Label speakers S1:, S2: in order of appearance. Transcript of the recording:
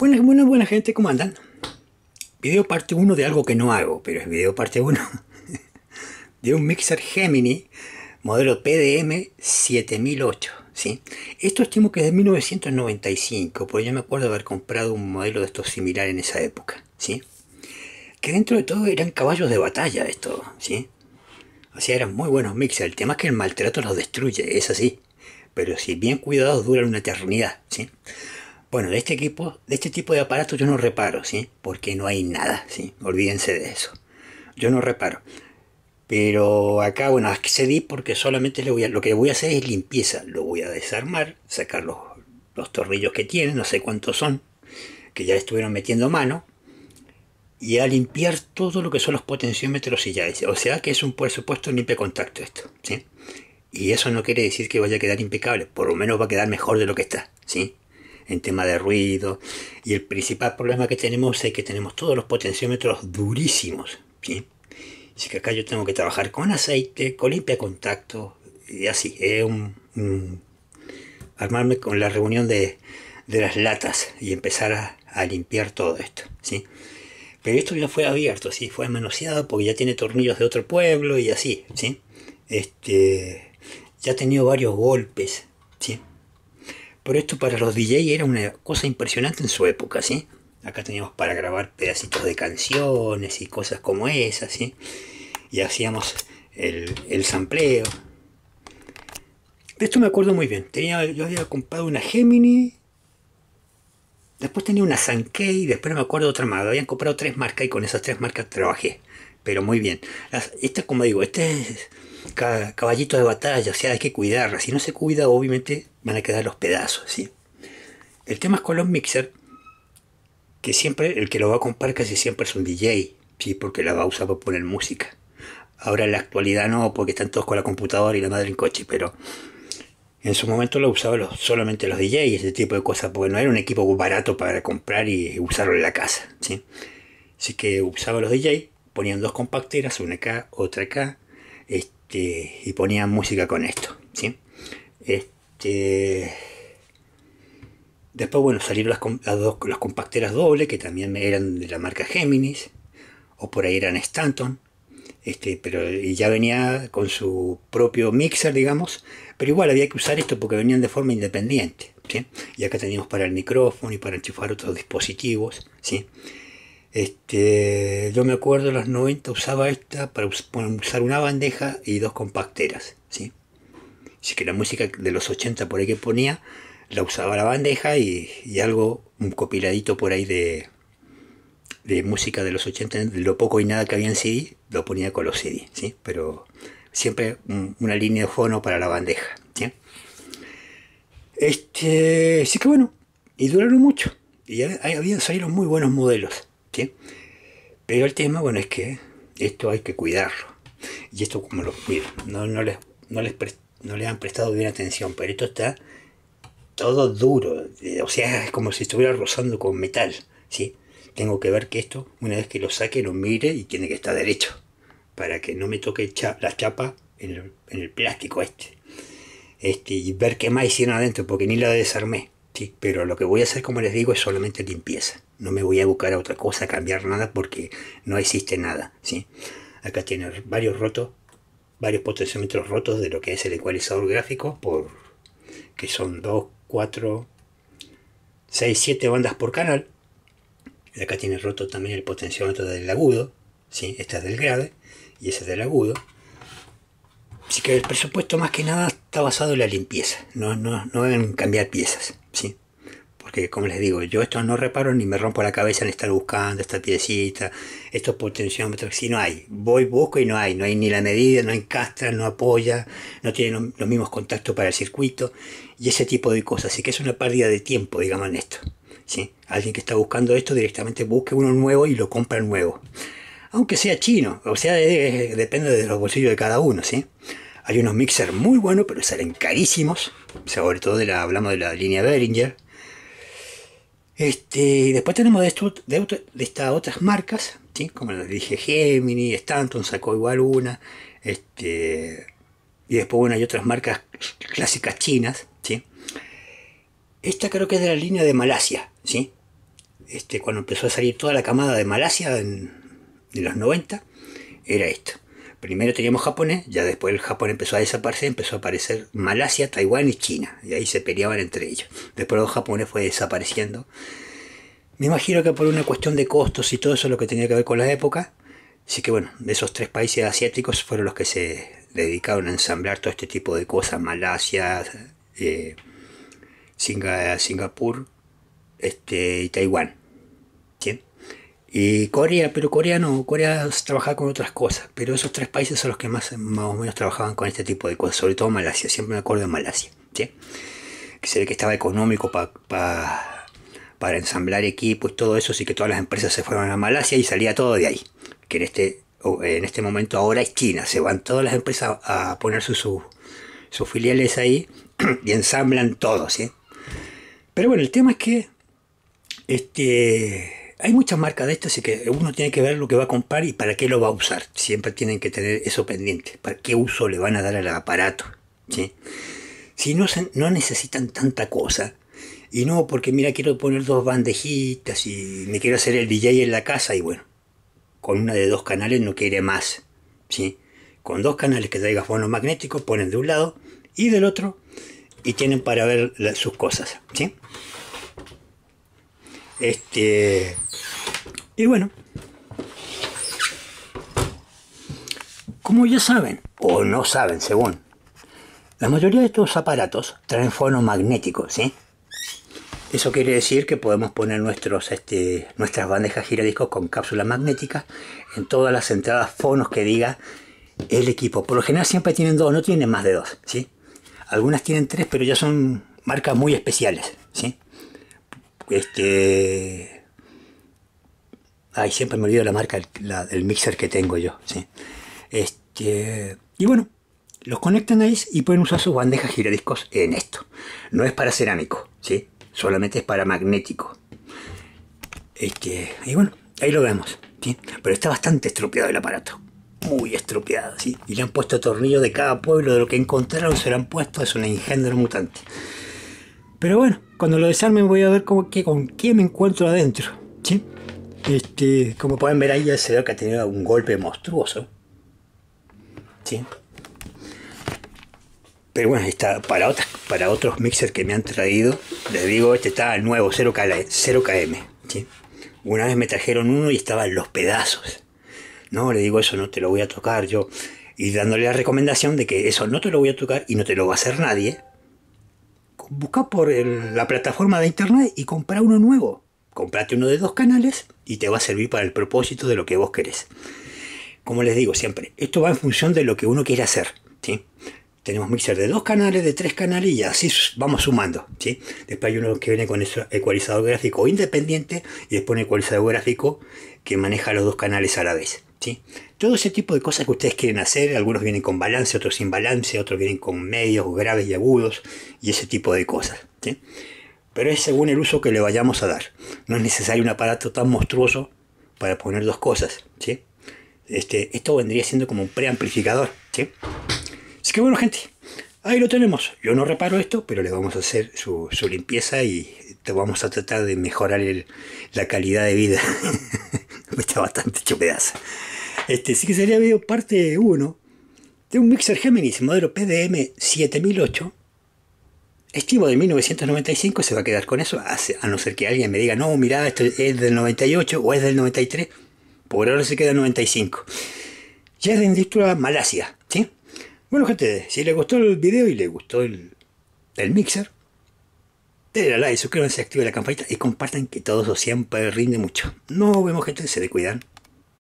S1: Buenas, buenas, buenas, gente, ¿cómo andan? Video parte 1 de algo que no hago, pero es video parte 1 de un mixer Gemini modelo PDM 7008. ¿sí? Esto estimo que es de 1995, porque yo me acuerdo de haber comprado un modelo de estos similar en esa época. ¿sí? Que dentro de todo eran caballos de batalla esto, ¿sí? O sea, eran muy buenos mixers. El tema es que el maltrato los destruye, es así. Pero si bien cuidados duran una eternidad, ¿sí? Bueno, de este equipo, de este tipo de aparatos yo no reparo, ¿sí? Porque no hay nada, ¿sí? Olvídense de eso. Yo no reparo. Pero acá, bueno, accedí porque solamente lo que voy a hacer es limpieza. Lo voy a desarmar, sacar los, los tornillos que tiene, no sé cuántos son, que ya estuvieron metiendo mano, y a limpiar todo lo que son los potenciómetros y ya. O sea que es un, por supuesto, limpio contacto esto, ¿sí? Y eso no quiere decir que vaya a quedar impecable, por lo menos va a quedar mejor de lo que está, ¿sí? en tema de ruido. Y el principal problema que tenemos es que tenemos todos los potenciómetros durísimos. ¿sí? Así que acá yo tengo que trabajar con aceite, con limpia contacto y así. un, armarme con la reunión de, las latas y empezar a, limpiar todo esto. ¿sí? Pero esto ya fue abierto, ¿sí? fue manoseado porque ya tiene tornillos de otro pueblo y así. ¿sí? Este, ya ha tenido varios golpes. Pero esto para los DJ era una cosa impresionante en su época, ¿sí? Acá teníamos para grabar pedacitos de canciones y cosas como esas, ¿sí? Y hacíamos el, el sampleo. De esto me acuerdo muy bien. Tenía, yo había comprado una Gemini. Después tenía una Sankey. Después me acuerdo otra más. Habían comprado tres marcas y con esas tres marcas trabajé pero muy bien. esta, como digo, este es caballito de batalla, o sea, hay que cuidarla. Si no se cuida, obviamente van a quedar los pedazos, ¿sí? El tema es con los mixer, que siempre el que lo va a comprar casi siempre es un DJ, ¿sí? Porque la va a usar para poner música. Ahora en la actualidad no, porque están todos con la computadora y la madre en coche, pero en su momento lo usaban solamente los DJs, ese tipo de cosas, porque no era un equipo barato para comprar y usarlo en la casa, ¿sí? Así que usaba los DJs ponían dos compacteras, una acá, otra acá, este, y ponían música con esto, ¿sí? Este, después, bueno, salieron las, dos, las compacteras doble, que también eran de la marca Géminis, o por ahí eran Stanton, este, pero ya venía con su propio mixer, digamos, pero igual había que usar esto porque venían de forma independiente, ¿sí? Y acá teníamos para el micrófono y para enchufar otros dispositivos, ¿sí? Este, yo me acuerdo en los 90 usaba esta para usar una bandeja y dos compacteras, ¿sí? Así que la música de los 80 por ahí que ponía, la usaba la bandeja y, algo, un copiladito por ahí de, música de los 80, lo poco y nada que había en CD, lo ponía con los CD, ¿sí? Pero siempre una línea de fono para la bandeja, ¿sí? Este, que bueno, y duraron mucho. Y habían salido muy buenos modelos. Pero el tema, bueno, es que esto hay que cuidarlo. Y esto como lo no, no, les, han prestado bien atención, pero esto está todo duro, o sea, es como si estuviera rozando con metal, ¿sí? Tengo que ver que esto, una vez que lo saque, lo mire y tiene que estar derecho, para que no me toque la chapa en el, plástico este. este. Y ver qué más hicieron adentro, porque ni la desarmé pero lo que voy a hacer, como les digo, es solamente limpieza. No me voy a buscar a otra cosa, cambiar nada, porque no existe nada, ¿sí? Acá tiene varios rotos, varios potenciómetros rotos de lo que es el ecualizador gráfico, por, que son 2, 4, 6, 7 bandas por canal. acá tiene roto también el potenciómetro del agudo, ¿sí? Este es del grave y ese es del agudo. Así que el presupuesto más que nada está basado en la limpieza, no, en cambiar piezas, ¿sí? Porque como les digo, yo esto no reparo ni me rompo la cabeza en estar buscando esta piecita, estos potenciómetros, si no hay, voy, busco y no hay, no hay ni la medida, no encastra, no apoya, no tiene los mismos contactos para el circuito y ese tipo de cosas, así que es una pérdida de tiempo, digamos en esto, Alguien que está buscando esto directamente busque uno nuevo y lo compra nuevo aunque sea chino, o sea, depende de los bolsillos de cada uno, ¿sí? Hay unos mixers muy buenos, pero salen carísimos, sobre todo la, hablamos de la línea Behringer. Este, después tenemos de, estas otras marcas, ¿sí? como les dije, Gemini, Stanton sacó igual una, este, y después hay otras marcas clásicas chinas, ¿sí? Esta creo que es de la línea de Malasia, ¿sí? Este, cuando empezó a salir toda la camada de Malasia en, de los 90 era esto. Primero teníamos japonés, ya después el Japón empezó a desaparecer, empezó a aparecer Malasia, Taiwán y China, y ahí se peleaban entre ellos. Después los japoneses fue desapareciendo. Me imagino que por una cuestión de costos y todo eso lo que tenía que ver con la época. Así que bueno, de esos tres países asiáticos fueron los que se dedicaron a ensamblar todo este tipo de cosas. Malasia, eh, Singapur este, y Taiwán y Corea, pero Corea no, Corea trabajaba con otras cosas, pero esos tres países son los que más, más o menos trabajaban con este tipo de cosas, sobre todo Malasia, siempre me acuerdo de Malasia, que se ve que estaba económico para para ensamblar equipos y todo eso, así que todas las empresas se fueron a Malasia y salía todo de ahí, que en este, en este momento ahora es China, se van todas las empresas a poner sus, sus, filiales ahí y ensamblan todo, ¿sí? Pero bueno, el tema es que este hay muchas marcas de estas y que uno tiene que ver lo que va a comprar y para qué lo va a usar. Siempre tienen que tener eso pendiente. ¿Para qué uso le van a dar al aparato? ¿Sí? Si no, no necesitan tanta cosa, y no, porque mira, quiero poner dos bandejitas y me quiero hacer el DJ en la casa y bueno, con una de dos canales no quiere más. ¿sí? Con dos canales que traiga bonos magnéticos, ponen de un lado y del otro y tienen para ver sus cosas. ¿sí? Este, y bueno, como ya saben, o no saben según, la mayoría de estos aparatos traen fono magnéticos, ¿sí? Eso quiere decir que podemos poner nuestros, este, nuestras bandejas giradiscos con cápsula magnética en todas las entradas fonos que diga el equipo. Por lo general siempre tienen dos, no tienen más de dos, ¿sí? Algunas tienen tres, pero ya son marcas muy especiales, ¿sí? Este, Ay, siempre me olvido la marca del mixer que tengo yo. ¿sí? Este, y bueno, los conectan ahí y pueden usar sus bandejas giradiscos en esto. No es para cerámico, ¿sí? solamente es para magnético. Este, y bueno, ahí lo vemos. Pero está bastante estropeado el aparato. Muy estropeado, Y le han puesto tornillos de cada pueblo, de lo que encontraron se lo han puesto, es un engendro mutante. Pero bueno, cuando lo desarmen voy a ver qué, con qué me encuentro adentro. Este, como pueden ver ahí se ve que ha tenido un golpe monstruoso. Pero bueno, está para, otras, para otros mixers que me han traído, les digo, este está nuevo, 0KM. Una vez me trajeron uno y estaban los pedazos. No, le digo, eso no te lo voy a tocar yo. Y dándole la recomendación de que eso no te lo voy a tocar y no te lo va a hacer nadie. Busca por la plataforma de internet y compra uno nuevo comprate uno de dos canales y te va a servir para el propósito de lo que vos querés. Como les digo siempre, esto va en función de lo que uno quiere hacer. ¿sí? Tenemos mixer de dos canales, de tres canales y así vamos sumando. ¿sí? Después hay uno que viene con ese ecualizador gráfico independiente y después un ecualizador gráfico que maneja los dos canales a la vez. ¿sí? Todo ese tipo de cosas que ustedes quieren hacer, algunos vienen con balance, otros sin balance, otros vienen con medios graves y agudos y ese tipo de cosas pero es según el uso que le vayamos a dar. No es necesario un aparato tan monstruoso para poner dos cosas, ¿sí? Este, esto vendría siendo como un preamplificador, ¿sí? Así que bueno, gente, ahí lo tenemos. Yo no reparo esto, pero le vamos a hacer su, limpieza y te vamos a tratar de mejorar la calidad de vida. me Está bastante hecho pedazo. Este, sí que sería video parte 1 de un mixer Gemini modelo PDM 7008 estimo de 1995 se va a quedar con eso, a no ser que alguien me diga, no, mirá, esto es del 98 o es del 93. Por ahora se queda 95. Ya es de industria Malasia, ¿sí? Bueno, gente, si les gustó el video y les gustó el, el mixer, denle a like, suscríbanse, activen la campanita y compartan que todo eso siempre rinde mucho. Nos vemos, gente, se cuidan.